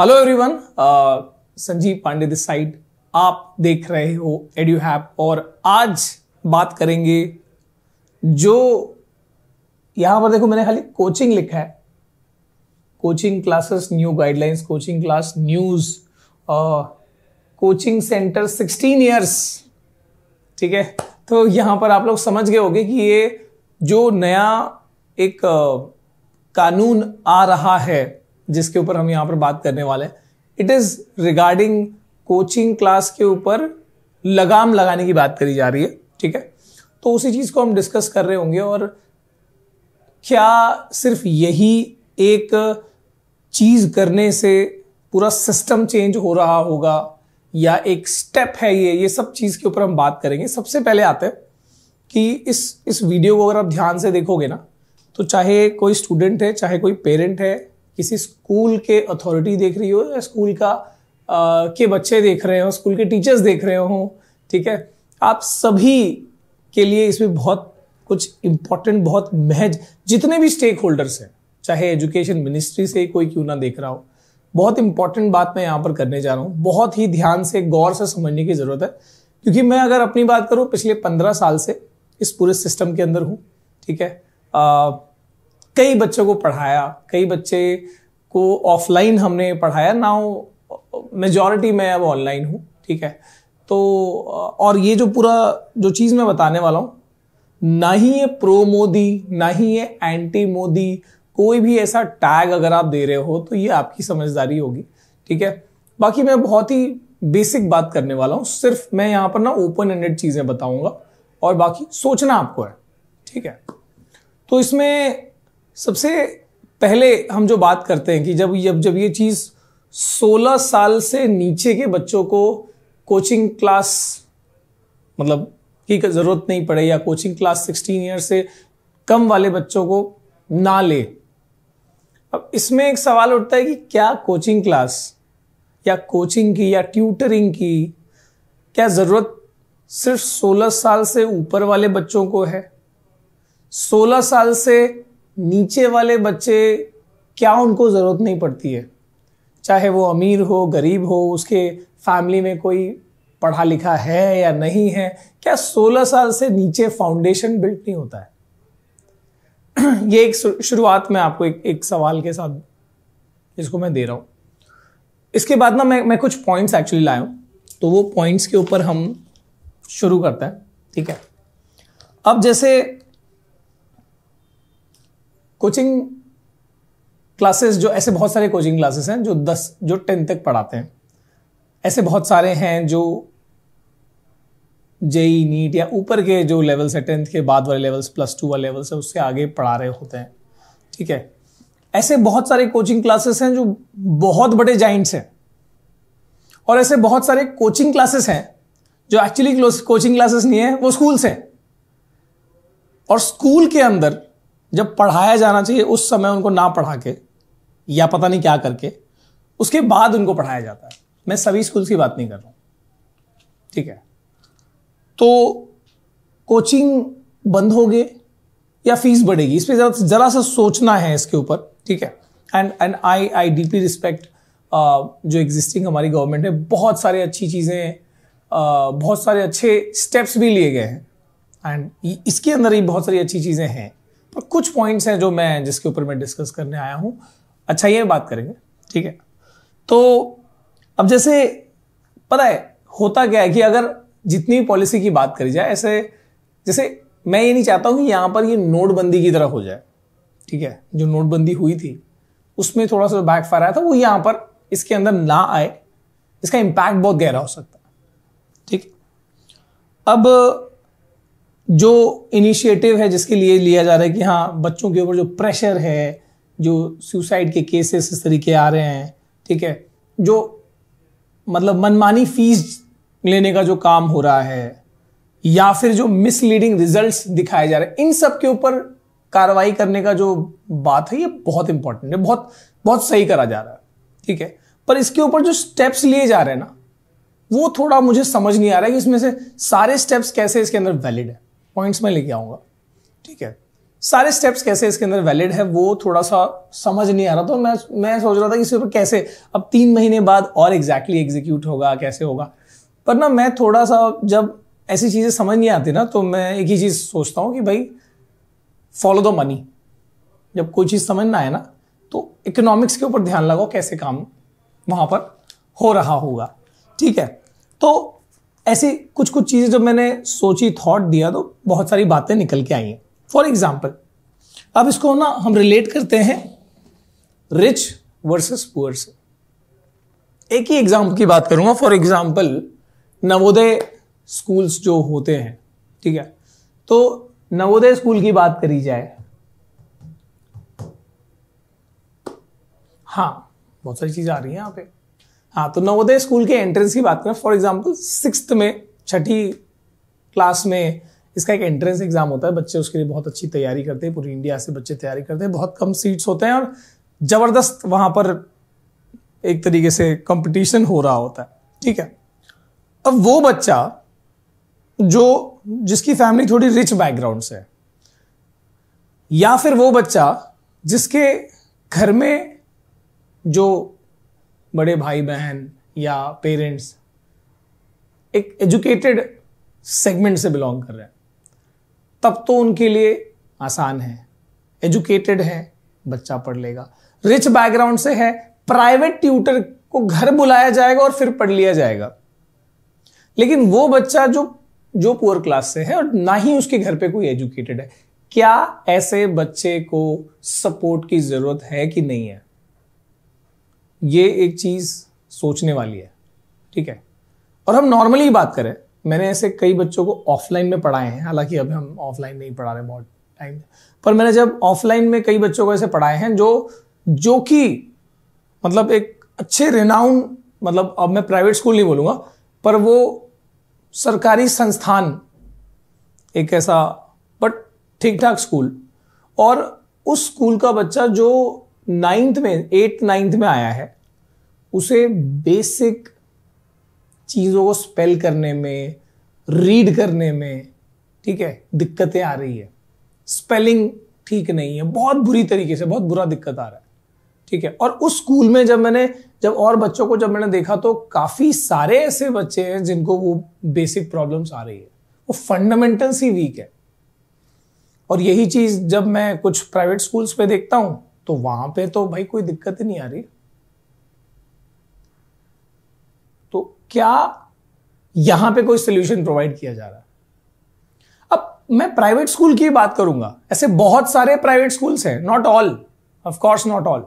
hello everyone Sanjeev Pandey this side आप देख रहे हो एड्यू हैप और आज बात करेंगे जो यहां पर देखो मैंने खाली कोचिंग लिखा है coaching classes new guidelines coaching class news coaching centre 16 years ठीक है तो यहां पर आप लोग समझ गए होंगे कि ये जो नया एक uh, कानून आ रहा है जिसके ऊपर हम यहां पर बात करने वाले हैं it is regarding coaching class के ऊपर लगाम लगाने की बात करी जा रही है ठीक है तो उसी चीज़ को हम डिस्कस कर रहे होंगे और क्या सिर्फ यही एक चीज़ करने से पूरा सिस्टम चेंज हो रहा होगा या एक स्टेप है ये ये सब चीज़ के ऊपर हम बात करेंगे सबसे पहले आते हैं कि इस इस वीडियो को अगर आप ध्यान से देखोगे ना तो चाहे कोई स्टूडेंट है चाहे कोई पेरेंट है किसी स्कूल के अथॉरिटी देख रही हो या स्कूल का आ, के बच्चे देख रहे हो स्कूल के टीचर्स देख रहे हो ठीक है आप सभी के लिए इसमें बहुत कुछ इंपॉर्टेंट बहुत महज जितने भी स्टेक होल्डर्स हैं चाहे एजुकेशन मिनिस्ट्री से कोई क्यों ना देख रहा हो बहुत इंपॉर्टेंट बात मैं यहाँ पर करने जा रहा हूँ बहुत ही ध्यान से गौर से समझने की ज़रूरत है क्योंकि मैं अगर अपनी बात करूँ पिछले पंद्रह साल से इस पूरे सिस्टम के अंदर हूँ ठीक है कई बच्चों को पढ़ाया कई बच्चे को ऑफलाइन हमने पढ़ाया नाउ मेजॉरिटी मैं अब ऑनलाइन हूँ ठीक है तो और ये जो पूरा जो चीज़ मैं बताने वाला हूँ ना ही ये प्रो मोदी ना ही ये एंटी मोदी कोई भी ऐसा टैग अगर आप दे रहे हो तो ये आपकी समझदारी होगी ठीक है बाकी मैं बहुत ही बेसिक बात करने वाला हूँ सिर्फ मैं यहाँ पर ना ओपन एंडेड चीज़ें बताऊँगा और बाकी सोचना आपको है ठीक है तो इसमें सबसे पहले हम जो बात करते हैं कि जब जब जब ये चीज़ 16 साल से नीचे के बच्चों को कोचिंग क्लास मतलब की ज़रूरत नहीं पड़े या कोचिंग क्लास 16 ईयर से कम वाले बच्चों को ना ले अब इसमें एक सवाल उठता है कि क्या कोचिंग क्लास या कोचिंग की या ट्यूटरिंग की क्या ज़रूरत सिर्फ 16 साल से ऊपर वाले बच्चों को है सोलह साल से नीचे वाले बच्चे क्या उनको ज़रूरत नहीं पड़ती है चाहे वो अमीर हो गरीब हो उसके फैमिली में कोई पढ़ा लिखा है या नहीं है क्या 16 साल से नीचे फाउंडेशन बिल्ट नहीं होता है ये एक शुरुआत में आपको एक, एक सवाल के साथ जिसको मैं दे रहा हूँ इसके बाद ना मैं मैं कुछ पॉइंट्स एक्चुअली लाया हूँ तो वो पॉइंट्स के ऊपर हम शुरू करते हैं ठीक है अब जैसे कोचिंग क्लासेस जो ऐसे बहुत सारे कोचिंग क्लासेस हैं जो दस जो टेंथ तक पढ़ाते हैं ऐसे बहुत सारे हैं जो जेई नीट या ऊपर के जो लेवल्स है टेंथ के बाद वाले लेवल्स प्लस टू वाले लेवल्स है उससे आगे पढ़ा रहे होते हैं ठीक है ऐसे बहुत सारे कोचिंग क्लासेस हैं जो बहुत बड़े जाइंट्स हैं और ऐसे बहुत सारे कोचिंग क्लासेस हैं जो एक्चुअली कोचिंग क्लासेस नहीं है वो स्कूल्स हैं और स्कूल के अंदर जब पढ़ाया जाना चाहिए उस समय उनको ना पढ़ा के या पता नहीं क्या करके उसके बाद उनको पढ़ाया जाता है मैं सभी स्कूल्स की बात नहीं कर रहा हूँ ठीक है तो कोचिंग बंद हो गए या फीस बढ़ेगी इस पर जरा जरा सा सोचना है इसके ऊपर ठीक है and and I I deeply respect जो एग्जिस्टिंग हमारी गवर्नमेंट है बहुत सारे अच्छी चीज़ें बहुत सारे अच्छे स्टेप्स भी लिए गए हैं एंड इसके अंदर ही बहुत सारी अच्छी चीज़ें हैं पर कुछ पॉइंट्स हैं जो मैं जिसके ऊपर मैं डिस्कस करने आया हूं अच्छा ये बात करेंगे ठीक है तो अब जैसे पता है होता क्या है कि अगर जितनी भी पॉलिसी की बात करी जाए ऐसे जैसे मैं ये नहीं चाहता हूं कि यहां पर ये नोटबंदी की तरह हो जाए ठीक है जो नोटबंदी हुई थी उसमें थोड़ा सा फायर आया था वो यहां पर इसके अंदर ना आए इसका इंपैक्ट बहुत गहरा हो सकता है ठीक अब जो इनिशिएटिव है जिसके लिए लिया जा रहा है कि हाँ बच्चों के ऊपर जो प्रेशर है जो सुसाइड के केसेस इस तरीके आ रहे हैं ठीक है जो मतलब मनमानी फीस लेने का जो काम हो रहा है या फिर जो मिसलीडिंग रिजल्ट्स दिखाए जा रहे हैं इन सब के ऊपर कार्रवाई करने का जो बात है ये बहुत इंपॉर्टेंट है बहुत बहुत सही करा जा रहा है ठीक है पर इसके ऊपर जो स्टेप्स लिए जा रहे हैं ना वो थोड़ा मुझे समझ नहीं आ रहा है कि इसमें से सारे स्टेप्स कैसे इसके अंदर वैलिड है पॉइंट्स में लेके आऊंगा ठीक है सारे स्टेप्स कैसे इसके अंदर वैलिड है वो थोड़ा सा समझ नहीं आ रहा तो मैं मैं सोच रहा था कि इस पर कैसे अब तीन महीने बाद और एग्जैक्टली exactly एग्जीक्यूट होगा कैसे होगा पर ना मैं थोड़ा सा जब ऐसी चीज़ें समझ नहीं आती ना तो मैं एक ही चीज़ सोचता हूँ कि भाई फॉलो द मनी जब कोई चीज़ समझ ना आए ना तो इकोनॉमिक्स के ऊपर ध्यान लगाओ कैसे काम वहां पर हो रहा होगा ठीक है तो ऐसी कुछ कुछ चीज़ें जब मैंने सोची थॉट दिया तो बहुत सारी बातें निकल के आई हैं फॉर एग्जाम्पल अब इसको ना हम रिलेट करते हैं रिच वर्सेस पुअर से एक ही एग्जाम्पल की बात करूंगा फॉर एग्जाम्पल नवोदय स्कूल्स जो होते हैं ठीक है तो नवोदय स्कूल की बात करी जाए हाँ बहुत सारी चीज़ें आ रही हैं यहाँ पे हाँ तो नवोदय स्कूल के एंट्रेंस की बात करें फॉर एग्जाम्पल सिक्स में छठी क्लास में इसका एक एंट्रेंस एग्जाम होता है बच्चे उसके लिए बहुत अच्छी तैयारी करते हैं पूरी इंडिया से बच्चे तैयारी करते हैं बहुत कम सीट्स होते हैं और ज़बरदस्त वहां पर एक तरीके से कंपटीशन हो रहा होता है ठीक है अब वो बच्चा जो जिसकी फैमिली थोड़ी रिच बैकग्राउंड से है या फिर वो बच्चा जिसके घर में जो बड़े भाई बहन या पेरेंट्स एक एजुकेटेड सेगमेंट से बिलोंग कर रहे हैं तब तो उनके लिए आसान है एजुकेटेड है बच्चा पढ़ लेगा रिच बैकग्राउंड से है प्राइवेट ट्यूटर को घर बुलाया जाएगा और फिर पढ़ लिया जाएगा लेकिन वो बच्चा जो जो पुअर क्लास से है और ना ही उसके घर पे कोई एजुकेटेड है क्या ऐसे बच्चे को सपोर्ट की जरूरत है कि नहीं है ये एक चीज़ सोचने वाली है ठीक है और हम नॉर्मली बात करें मैंने ऐसे कई बच्चों को ऑफलाइन में पढ़ाए हैं हालांकि अब हम ऑफलाइन नहीं पढ़ा रहे बहुत टाइम पर मैंने जब ऑफलाइन में कई बच्चों को ऐसे पढ़ाए हैं जो जो कि मतलब एक अच्छे रेनाउंड मतलब अब मैं प्राइवेट स्कूल नहीं बोलूंगा पर वो सरकारी संस्थान एक ऐसा बट ठीक ठाक स्कूल और उस स्कूल का बच्चा जो नाइन्थ में एट नाइन्थ में आया है उसे बेसिक चीज़ों को स्पेल करने में रीड करने में ठीक है दिक्कतें आ रही है स्पेलिंग ठीक नहीं है बहुत बुरी तरीके से बहुत बुरा दिक्कत आ रहा है ठीक है और उस स्कूल में जब मैंने जब और बच्चों को जब मैंने देखा तो काफ़ी सारे ऐसे बच्चे हैं जिनको वो बेसिक प्रॉब्लम्स आ रही है वो फंडामेंटल्स ही वीक है और यही चीज़ जब मैं कुछ प्राइवेट स्कूल्स पे देखता हूँ तो वहां पे तो भाई कोई दिक्कत ही नहीं आ रही तो क्या यहां पे कोई सोल्यूशन प्रोवाइड किया जा रहा है अब मैं प्राइवेट स्कूल की बात करूंगा ऐसे बहुत सारे प्राइवेट स्कूल्स हैं not all of course not all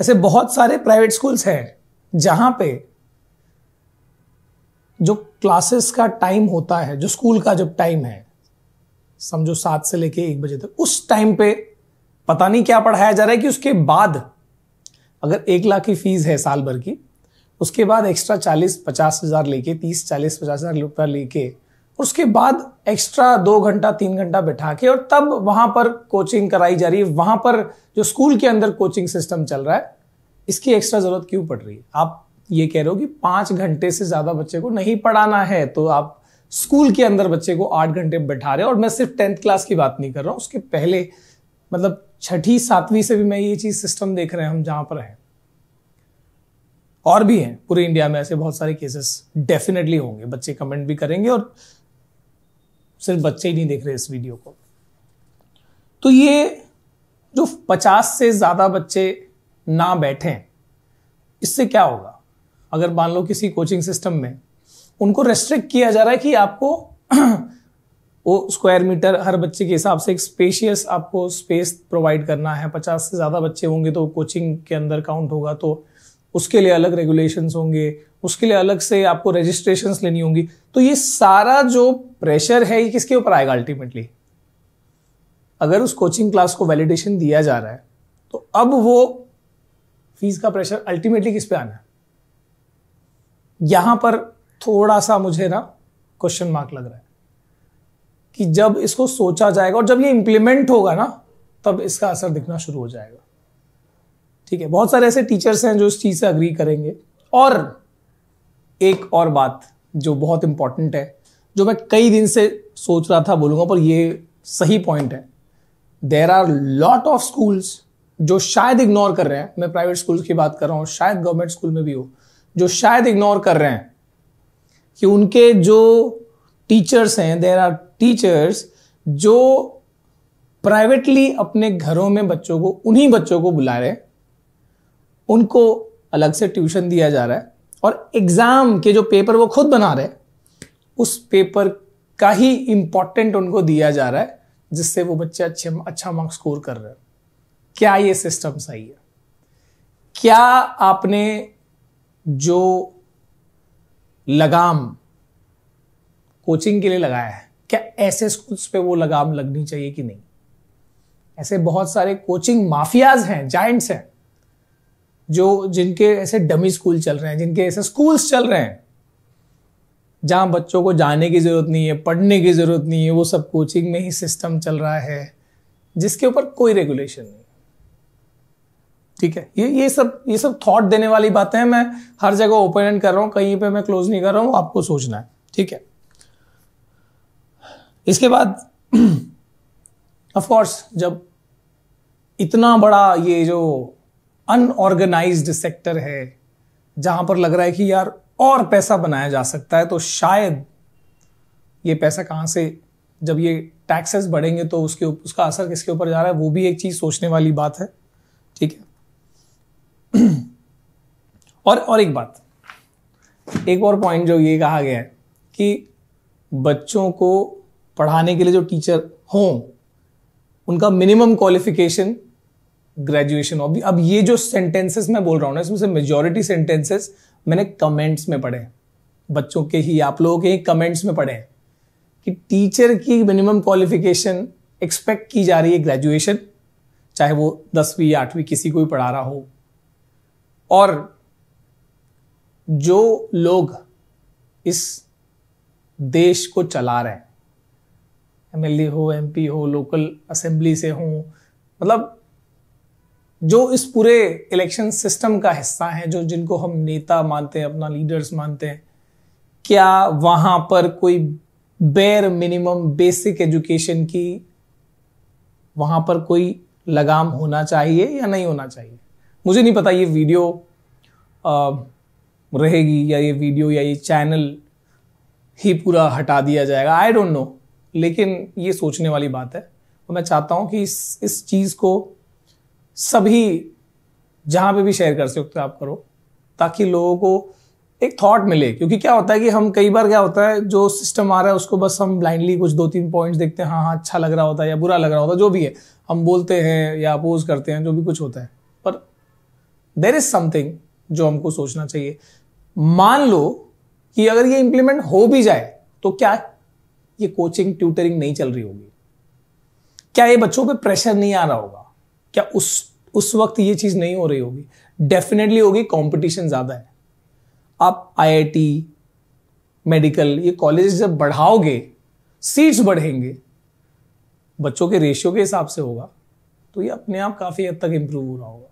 ऐसे बहुत सारे प्राइवेट स्कूल्स हैं जहां पे जो क्लासेस का टाइम होता है जो स्कूल का जो टाइम है समझो सात से लेके एक बजे तक उस टाइम पे पता नहीं क्या पढ़ाया जा रहा है कि उसके बाद अगर एक लाख की फीस है साल भर की उसके बाद एक्स्ट्रा चालीस पचास हज़ार लेके तीस चालीस पचास हज़ार रुपया लेके और उसके बाद एक्स्ट्रा दो घंटा तीन घंटा बैठा के और तब वहां पर कोचिंग कराई जा रही है वहां पर जो स्कूल के अंदर कोचिंग सिस्टम चल रहा है इसकी एक्स्ट्रा ज़रूरत क्यों पड़ रही है आप ये कह रहे हो कि पांच घंटे से ज़्यादा बच्चे को नहीं पढ़ाना है तो आप स्कूल के अंदर बच्चे को आठ घंटे बैठा रहे हो और मैं सिर्फ टेंथ क्लास की बात नहीं कर रहा हूँ उसके पहले मतलब छठी सातवीं से भी मैं ये चीज़ सिस्टम देख रहे हैं हम जहां पर हैं और भी हैं पूरे इंडिया में ऐसे बहुत सारे केसेस डेफिनेटली होंगे बच्चे कमेंट भी करेंगे और सिर्फ बच्चे ही नहीं देख रहे इस वीडियो को तो ये जो पचास से ज़्यादा बच्चे ना बैठे इससे क्या होगा अगर मान लो किसी कोचिंग सिस्टम में उनको रेस्ट्रिक्ट किया जा रहा है कि आपको वो स्क्वायर मीटर हर बच्चे के हिसाब से एक स्पेशियस आपको स्पेस प्रोवाइड करना है पचास से ज़्यादा बच्चे होंगे तो कोचिंग के अंदर काउंट होगा तो उसके लिए अलग रेगुलेशंस होंगे उसके लिए अलग से आपको रजिस्ट्रेशन लेनी होंगी तो ये सारा जो प्रेशर है ये किसके ऊपर आएगा अल्टीमेटली अगर उस कोचिंग क्लास को वैलिडेशन दिया जा रहा है तो अब वो फीस का प्रेशर अल्टीमेटली किस पे आना है यहां पर थोड़ा सा मुझे ना क्वेश्चन मार्क लग रहा है कि जब इसको सोचा जाएगा और जब ये इंप्लीमेंट होगा ना तब इसका असर दिखना शुरू हो जाएगा ठीक है बहुत सारे ऐसे टीचर्स हैं जो इस चीज़ से अग्री करेंगे और एक और बात जो बहुत इंपॉर्टेंट है जो मैं कई दिन से सोच रहा था बोलूंगा पर ये सही पॉइंट है there are lot of schools जो शायद इग्नोर कर रहे हैं मैं प्राइवेट स्कूल की बात कर रहा हूं शायद गवर्नमेंट स्कूल में भी हो जो शायद इग्नोर कर रहे हैं कि उनके जो टीचर्स हैं देर आर टीचर्स जो प्राइवेटली अपने घरों में बच्चों को उन्हीं बच्चों को बुला रहे उनको अलग से ट्यूशन दिया जा रहा है और एग्ज़ाम के जो पेपर वो खुद बना रहे उस पेपर का ही इंपॉर्टेंट उनको दिया जा रहा है जिससे वो बच्चे अच्छे अच्छा मार्क्स स्कोर कर रहे हैं क्या ये सिस्टम सही है क्या आपने जो लगाम कोचिंग के लिए लगाया है क्या ऐसे स्कूल्स पे वो लगाम लगनी चाहिए कि नहीं ऐसे बहुत सारे कोचिंग माफियाज हैं जाइंट्स हैं जो जिनके ऐसे डमी स्कूल चल रहे हैं जिनके ऐसे स्कूल्स चल रहे हैं जहां बच्चों को जाने की ज़रूरत नहीं है पढ़ने की ज़रूरत नहीं है वो सब कोचिंग में ही सिस्टम चल रहा है जिसके ऊपर कोई रेगुलेशन नहीं ठीक है ये ये सब ये सब थॉट देने वाली बातें हैं मैं हर जगह ओपन एंड कर रहा हूँ कहीं पे मैं क्लोज नहीं कर रहा हूँ आपको सोचना है ठीक है इसके बाद ऑफकोर्स जब इतना बड़ा ये जो अनऑर्गेनाइज सेक्टर है जहां पर लग रहा है कि यार और पैसा बनाया जा सकता है तो शायद ये पैसा कहाँ से जब ये टैक्सेस बढ़ेंगे तो उसके उसका असर किसके ऊपर जा रहा है वो भी एक चीज़ सोचने वाली बात है ठीक है और और एक बात एक और पॉइंट जो ये कहा गया है कि बच्चों को पढ़ाने के लिए जो टीचर हों उनका मिनिमम क्वालिफिकेशन ग्रेजुएशन हो अब ये जो सेंटेंसेस मैं बोल रहा हूँ ना इसमें से मेजोरिटी सेंटेंसेस मैंने कमेंट्स में पढ़े बच्चों के ही आप लोगों के ही कमेंट्स में पढ़े कि टीचर की मिनिमम क्वालिफिकेशन एक्सपेक्ट की जा रही है ग्रेजुएशन चाहे वो दसवीं या आठवीं किसी को भी पढ़ा रहा हो और जो लोग इस देश को चला रहे हैं एम हो एम हो लोकल असेंबली से हों मतलब जो इस पूरे इलेक्शन सिस्टम का हिस्सा है जो जिनको हम नेता मानते हैं अपना लीडर्स मानते हैं क्या वहां पर कोई बेर मिनिमम बेसिक एजुकेशन की वहां पर कोई लगाम होना चाहिए या नहीं होना चाहिए मुझे नहीं पता ये वीडियो आ, रहेगी या ये वीडियो या ये चैनल ही पूरा हटा दिया जाएगा आई डोंट नो लेकिन ये सोचने वाली बात है और तो मैं चाहता हूँ कि इस इस चीज़ को सभी जहाँ पे भी शेयर कर सकते हो आप करो ताकि लोगों को एक थॉट मिले क्योंकि क्या होता है कि हम कई बार क्या होता है जो सिस्टम आ रहा है उसको बस हम ब्लाइंडली कुछ दो तीन पॉइंट्स देखते हैं हाँ हाँ अच्छा लग रहा होता है या बुरा लग रहा होता है जो भी है हम बोलते हैं या अपोज करते हैं जो भी कुछ होता है पर देर इज समथिंग जो हमको सोचना चाहिए मान लो कि अगर ये इम्प्लीमेंट हो भी जाए तो क्या ये कोचिंग ट्यूटरिंग नहीं चल रही होगी क्या ये बच्चों पे प्रेशर नहीं आ रहा होगा क्या उस उस वक्त ये चीज़ नहीं हो रही होगी डेफिनेटली होगी कंपटीशन ज़्यादा है आप आईआईटी मेडिकल ये कॉलेज जब बढ़ाओगे सीट्स बढ़ेंगे बच्चों के रेशियो के हिसाब से होगा तो ये अपने आप काफ़ी हद तक इंप्रूव हो रहा होगा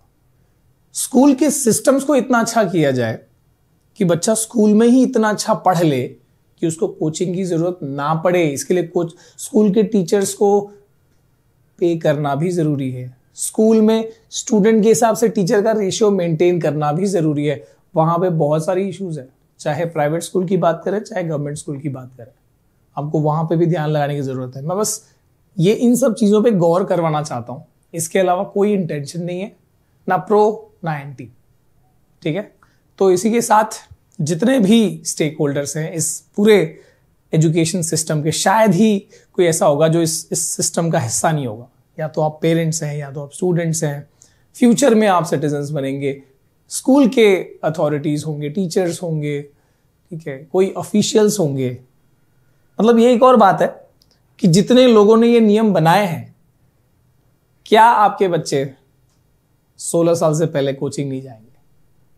स्कूल के सिस्टम्स को इतना अच्छा किया जाए कि बच्चा स्कूल में ही इतना अच्छा पढ़ ले कि उसको कोचिंग की ज़रूरत ना पड़े इसके लिए कोच स्कूल के टीचर्स को पे करना भी ज़रूरी है स्कूल में स्टूडेंट के हिसाब से टीचर का रेशियो मेंटेन करना भी ज़रूरी है वहां पे बहुत सारी इश्यूज है चाहे प्राइवेट स्कूल की बात करें चाहे गवर्नमेंट स्कूल की बात करें आपको वहां पे भी ध्यान लगाने की ज़रूरत है मैं बस ये इन सब चीज़ों पे गौर करवाना चाहता हूँ इसके अलावा कोई इंटेंशन नहीं है ना प्रो ना एंटी ठीक है तो इसी के साथ जितने भी स्टेक होल्डर्स हैं इस पूरे एजुकेशन सिस्टम के शायद ही कोई ऐसा होगा जो इस इस सिस्टम का हिस्सा नहीं होगा या तो आप पेरेंट्स हैं या तो आप स्टूडेंट्स हैं फ्यूचर में आप सिटीजन्स बनेंगे स्कूल के अथॉरिटीज़ होंगे टीचर्स होंगे ठीक है कोई ऑफिशियल्स होंगे मतलब ये एक और बात है कि जितने लोगों ने ये नियम बनाए हैं क्या आपके बच्चे 16 साल से पहले कोचिंग नहीं जाएंगे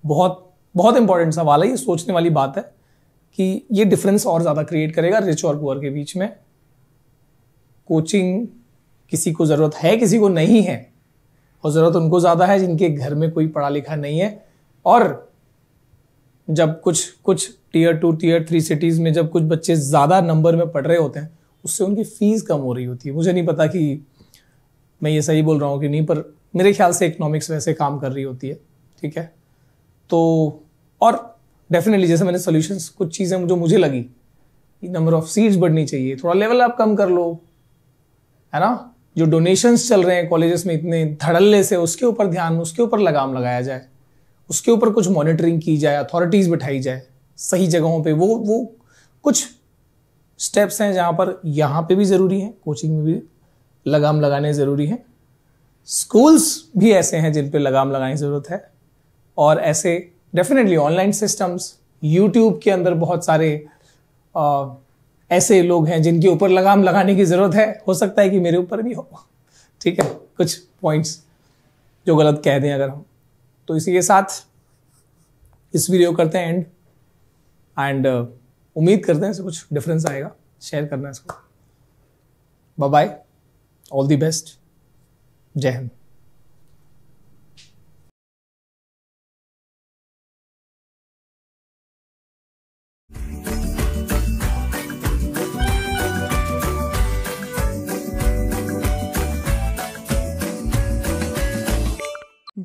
बहुत बहुत इंपॉर्टेंट सवाल है ये सोचने वाली बात है कि ये डिफरेंस और ज़्यादा क्रिएट करेगा रिच और पुअर के बीच में कोचिंग किसी को ज़रूरत है किसी को नहीं है और ज़रूरत उनको ज़्यादा है जिनके घर में कोई पढ़ा लिखा नहीं है और जब कुछ कुछ tier two tier three cities में जब कुछ बच्चे ज़्यादा नंबर में पढ़ रहे होते हैं उससे उनकी फ़ीस कम हो रही होती है मुझे नहीं पता कि मैं ये सही बोल रहा हूँ कि नहीं पर मेरे ख्याल से इकनॉमिक्स वैसे काम कर रही होती है ठीक है तो और डेफिनेटली जैसे मैंने सोल्यूशंस कुछ चीज़ें जो मुझे लगी नंबर ऑफ सीट्स बढ़नी चाहिए थोड़ा लेवल आप कम कर लो है ना जो डोनेशंस चल रहे हैं कॉलेजेस में इतने धड़ल्ले से उसके ऊपर ध्यान उसके ऊपर लगाम लगाया जाए उसके ऊपर कुछ मॉनिटरिंग की जाए अथॉरिटीज़ बिठाई जाए सही जगहों पे वो वो कुछ स्टेप्स हैं जहाँ पर यहाँ पे भी ज़रूरी है कोचिंग में भी लगाम लगाने ज़रूरी है स्कूल्स भी ऐसे हैं जिन पे लगाम लगाने की ज़रूरत है और ऐसे डेफिनेटली ऑनलाइन सिस्टम्स यूट्यूब के अंदर बहुत सारे आ, ऐसे लोग हैं जिनके ऊपर लगाम लगाने की ज़रूरत है हो सकता है कि मेरे ऊपर भी हो ठीक है कुछ पॉइंट्स जो गलत कह दें अगर हम तो इसी के साथ इस वीडियो करते हैं एंड एंड उम्मीद करते हैं इससे कुछ डिफरेंस आएगा शेयर करना इसको bye bye all the best Jai Hind